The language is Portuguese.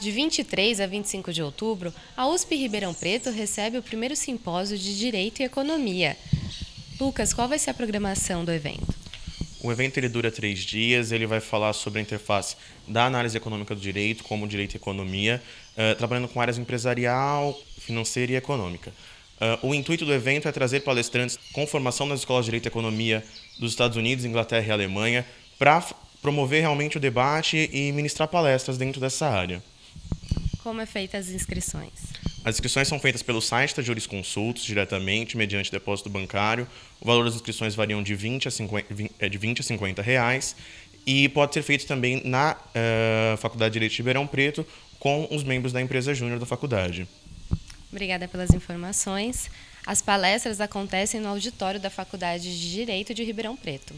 De 23 a 25 de outubro, a USP Ribeirão Preto recebe o primeiro simpósio de Direito e Economia. Lucas, qual vai ser a programação do evento? O evento ele dura três dias, ele vai falar sobre a interface da análise econômica do direito, como direito e economia, uh, trabalhando com áreas empresarial, financeira e econômica. Uh, o intuito do evento é trazer palestrantes com formação nas escolas de Direito e Economia dos Estados Unidos, Inglaterra e Alemanha para promover realmente o debate e ministrar palestras dentro dessa área. Como é feita as inscrições? As inscrições são feitas pelo site da Jurisconsultos diretamente, mediante depósito bancário. O valor das inscrições variam de 20 a 50, 20, é, de 20 a 50 reais e pode ser feito também na uh, Faculdade de Direito de Ribeirão Preto com os membros da empresa júnior da faculdade. Obrigada pelas informações. As palestras acontecem no auditório da Faculdade de Direito de Ribeirão Preto.